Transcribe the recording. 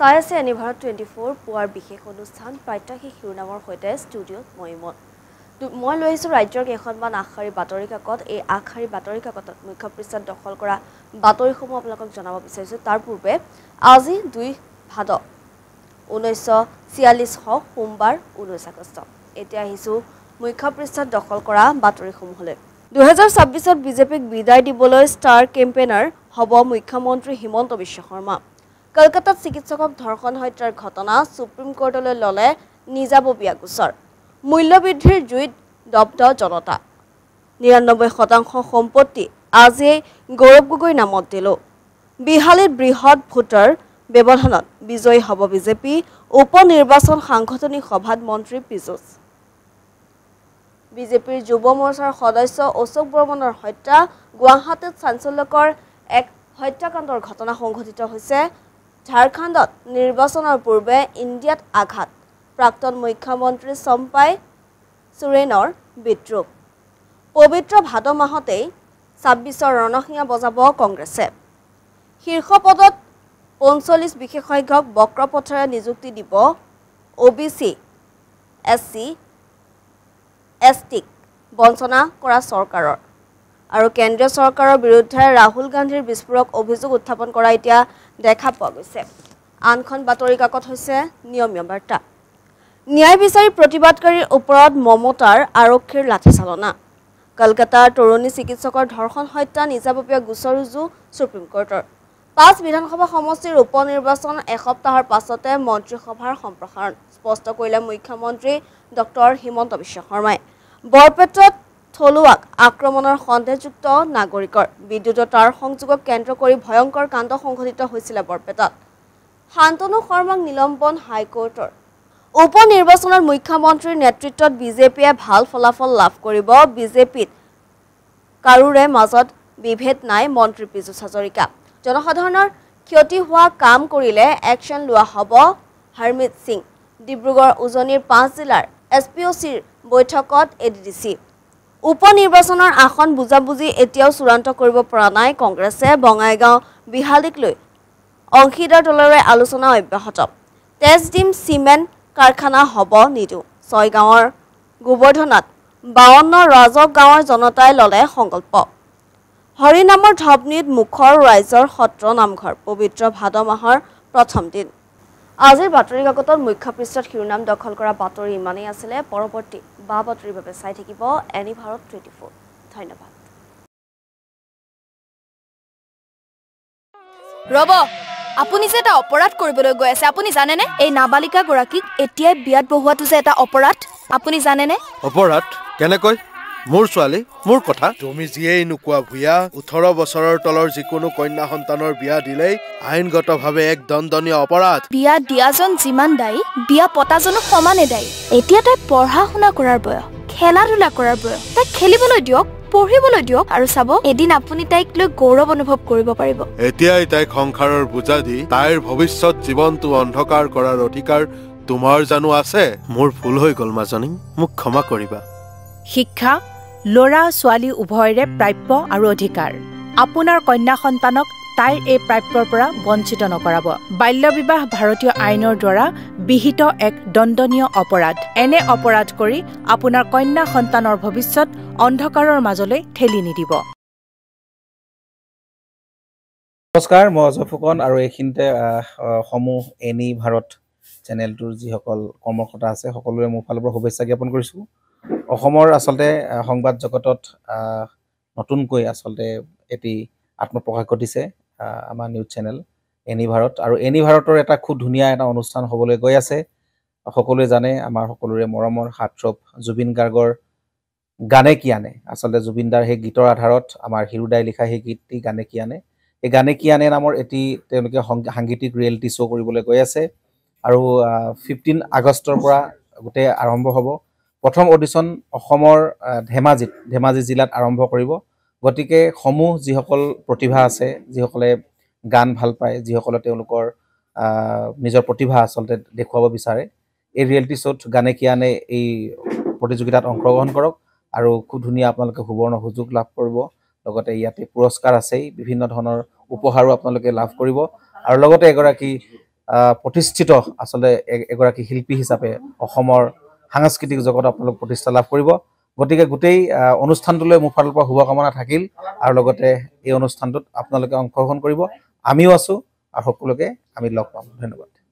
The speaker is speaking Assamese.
চাই আছে এনি ভাৰত টুৱেণ্টি ফ'ৰ পুৱাৰ বিশেষ অনুষ্ঠান প্ৰাত্যাশী শিৰোনামৰ সৈতে ষ্টুডিঅ'ত মইমত মই লৈ আহিছোঁ ৰাজ্যৰ কেইখনমান আগশাৰী বাতৰি কাকত এই আগশাৰী বাতৰি কাকতত মুখ্য পৃষ্ঠাত দখল কৰা বাতৰিসমূহ আপোনালোকক জনাব বিচাৰিছোঁ তাৰ পূৰ্বে আজি দুই ভাদ ঊনৈছশ ছিয়াল্লিছ হওক সোমবাৰ ঊনৈছ আগষ্ট এতিয়া আহিছোঁ মুখ্য পৃষ্ঠাত দখল কৰা বাতৰিসমূহলৈ দুহেজাৰ ছাব্বিছত বিজেপিক বিদায় দিবলৈ ষ্টাৰ কেম্পেইনাৰ হ'ব মুখ্যমন্ত্ৰী হিমন্ত বিশ্ব শৰ্মা কলকাতাত চিকিৎসকক ধৰ্ষণ হত্যাৰ ঘটনা সুপ্ৰিম কোৰ্টলৈ ল'লে নিজাববীয়া গোচৰ মূল্যবৃদ্ধিৰ জুইত দপ্ত জনতা নিৰানব্বৈ শতাংশ সম্পত্তি আজিয়েই গৌৰৱ গগৈ নামত দিলো বিহালীত বৃহৎ ভোটৰ ব্যৱধানত বিজয়ী হ'ব বিজেপি উপ নিৰ্বাচন সাংগঠনিক সভাত মন্ত্ৰী পীযুষ বিজেপিৰ যুৱ মৰ্চাৰ সদস্য অশোক বৰ্মনৰ হত্যা গুৱাহাটীত চাঞ্চল্যকৰ এক হত্যাকাণ্ডৰ ঘটনা সংঘটিত হৈছে ঝাৰখণ্ডত নিৰ্বাচনৰ পূৰ্বে ইণ্ডিয়াত আঘাত প্ৰাক্তন মুখ্যমন্ত্ৰী চম্পাই চুৰেনৰ বিদ্ৰোপ পবিত্ৰ ভাদ মাহতেই ছাব্বিছৰ ৰণসিঙা বজাব কংগ্ৰেছে শীৰ্ষ পদত পঞ্চল্লিছ বিশেষজ্ঞক বক্ৰপথেৰে নিযুক্তি দিব O' B C S C S টিক বঞ্চনা কৰা চৰকাৰৰ আৰু কেন্দ্ৰীয় চৰকাৰৰ বিৰুদ্ধে ৰাহুল গান্ধীৰ বিস্ফোৰক অভিযোগ উত্থাপন কৰা এতিয়া দেখা পোৱা গৈছে আনখন বাতৰি কাকত হৈছে নিয়মীয় বাৰ্তা ন্যায় বিচাৰি প্ৰতিবাদকাৰীৰ ওপৰত মমতাৰ আৰক্ষীৰ লাঠিচালনা কলকাতাৰ তৰুণী চিকিৎসকৰ ধৰ্ষণ হত্যা নিজাববীয়া গোচৰ ৰুজু চুপ্ৰিম কোৰ্টৰ পাঁচ বিধানসভা সমষ্টিৰ উপ নিৰ্বাচন এসপ্তাহৰ পাছতে মন্ত্ৰীসভাৰ সম্প্ৰসাৰণ স্পষ্ট কৰিলে মুখ্যমন্ত্ৰী ডঃ হিমন্ত বিশ্ব শৰ্মাই বৰপেটাত থলুৱাক আক্ৰমণৰ সন্দেহযুক্ত নাগৰিকৰ বিদ্যুত তাঁৰ সংযোগক কেন্দ্ৰ কৰি ভয়ংকৰ কাণ্ড সংঘটিত হৈছিলে বৰপেটাত শান্তনু শৰ্মাক নিলম্বন হাইকোৰ্টৰ উপ নিৰ্বাচনত মুখ্যমন্ত্ৰীৰ নেতৃত্বত বিজেপিয়ে ভাল ফলাফল লাভ কৰিব বিজেপিত কাৰোৰে মাজত বিভেদ নাই মন্ত্ৰী পীযুষ হাজৰিকা জনসাধাৰণৰ ক্ষতি হোৱা কাম কৰিলে একশ্যন লোৱা হ'ব হৰমিত সিং ডিব্ৰুগড় উজনিৰ পাঁচ জিলাৰ এছ পি অ' চিৰ বৈঠকত এ ডি ডি চি উপ নিৰ্বাচনৰ আসন বুজাবুজি এতিয়াও চূড়ান্ত কৰিব পৰা নাই কংগ্ৰেছে বঙাইগাঁও বিহালীক লৈ অংশীদাৰ দলেৰে আলোচনা অব্যাহত তেজ চিমেণ্ট কাৰখানা হ'ব নিদিওঁ ছয়গাঁৱৰ গোবৰ্ধনাত বাৱন্ন ৰাজক গাঁৱৰ জনতাই ল'লে সংকল্প হৰিনামৰ ধপনিত মুখৰ ৰাইজৰ সত্ৰ নামঘৰ পবিত্ৰ ভাদ মাহৰ প্ৰথম দিন আজিৰ বাতৰি কাকতত মুখ্য পৃষ্ঠাত শিৰোনাম দখল কৰা বাতৰি ইমানেই আছিলে পৰৱৰ্তী বা বাতৰিৰ বাবে চাই থাকিব এনি ভাৰত টুৱেণ্টি ফ'ৰ ধন্যবাদ ৰব আপুনি যে এটা অপৰাধ কৰিবলৈ গৈ আছে আপুনি জানেনে এই নাবালিকাগৰাকীক এতিয়াই বিয়াত বহোৱাটো যে এটা অপৰাধ আপুনি জানেনে অপৰাধ কেনেকৈ মোৰ ছোৱালী মোৰ কথা তুমি যিয়েই নোকোৱা ভূঞা ওঠৰ বছৰৰ তলৰ যিকোনো কন্যা সন্তানৰ বিয়া দিলেই আইনগত ভাৱে এক দণ্ডনীয় অপৰাধ বিয়া দিয়াজন যিমান দায়ী বিয়া পতাজনো সমানে দায়ী এতিয়া তাই পঢ়া শুনা কৰাৰ বয়স খেলা ধূলা কৰাৰ বয়স তাইক খেলিবলৈ দিয়ক পঢ়িবলৈ দিয়ক আৰু চাব এদিন আপুনি তাইক লৈ গৌৰৱ অনুভৱ কৰিব পাৰিব এতিয়াই তাইক সংসাৰৰ বুজা দি তাইৰ ভৱিষ্যত জীৱনটো অন্ধকাৰ কৰাৰ অধিকাৰ তোমাৰ জানো আছে মোৰ ভুল হৈ গল মাজনী মোক ক্ষমা কৰিবা শিক্ষা ল'ৰা ছোৱালী উভয়ৰে প্ৰাপ্য আৰু অধিকাৰ আপোনাৰ কন্যা সন্তানক তাইৰ এই প্ৰাপ্যৰ পৰা বঞ্চিত নকৰাব বাল্যবিবাহ ভাৰতীয় আইনৰ দ্বাৰা বিহিত এক দণ্ডনীয় অপৰাধ এনে অপৰাধ কৰি আপোনাৰ কন্যা সন্তানৰ ভৱিষ্যত অন্ধকাৰৰ মাজলৈ ঠেলি নিদিব নমস্কাৰ মই অজয় ফুকন আৰু এইখিনিতে সমূহ এনি ভাৰত চেনেলটোৰ যিসকল কৰ্মকৰ্তা আছে সকলোৰে মোৰ ফালৰ পৰা শুভেচ্ছা জ্ঞাপন কৰিছোঁ অসমৰ আচলতে সংবাদ জগতত নতুনকৈ আচলতে এটি আত্মপ্ৰকাশ ঘটিছে আমাৰ নিউজ চেনেল এনি ভাৰত আৰু এনি ভাৰতৰ এটা খুব ধুনীয়া এটা অনুষ্ঠান হ'বলৈ গৈ আছে সকলোৱে জানে আমাৰ সকলোৰে মৰমৰ হাতৰপ জুবিন গাৰ্গৰ গানে কি আনে আচলতে জুবিন দাৰ সেই গীতৰ আধাৰত আমাৰ হিৰোদাই লিখা সেই গীতটি গানে কি আনে এই গানে কি আনে নামৰ এটি তেওঁলোকে সাংগীতিক ৰিয়েলিটি শ্ব' কৰিবলৈ গৈ আছে আৰু ফিফটিন আগষ্টৰ পৰা গোটেই আৰম্ভ হ'ব প্ৰথম অডিশ্যন অসমৰ ধেমাজিত ধেমাজি জিলাত আৰম্ভ কৰিব গতিকে সমূহ যিসকল প্ৰতিভা আছে যিসকলে গান ভাল পায় যিসকলে তেওঁলোকৰ নিজৰ প্ৰতিভা আচলতে দেখুৱাব বিচাৰে এই ৰিয়েলিটি শ্ব'ত গানে কিয়ানে এই প্ৰতিযোগিতাত অংশগ্ৰহণ কৰক আৰু খুব ধুনীয়া আপোনালোকে সুবৰ্ণ সুযোগ লাভ কৰিব লগতে ইয়াতে পুৰস্কাৰ আছেই বিভিন্ন ধৰণৰ উপহাৰো আপোনালোকে লাভ কৰিব আৰু লগতে এগৰাকী প্ৰতিষ্ঠিত আচলতে এগৰাকী শিল্পী হিচাপে অসমৰ সাংস্কৃতিক জগত আপোনালোক প্ৰতিষ্ঠা লাভ কৰিব গতিকে গোটেই অনুষ্ঠানটোলৈ মোৰ ফালৰ পৰা শুভকামনা থাকিল আৰু লগতে এই অনুষ্ঠানটোত আপোনালোকে অংশগ্ৰহণ কৰিব আমিও আছোঁ আৰু সকলোকে আমি লগ পাম ধন্যবাদ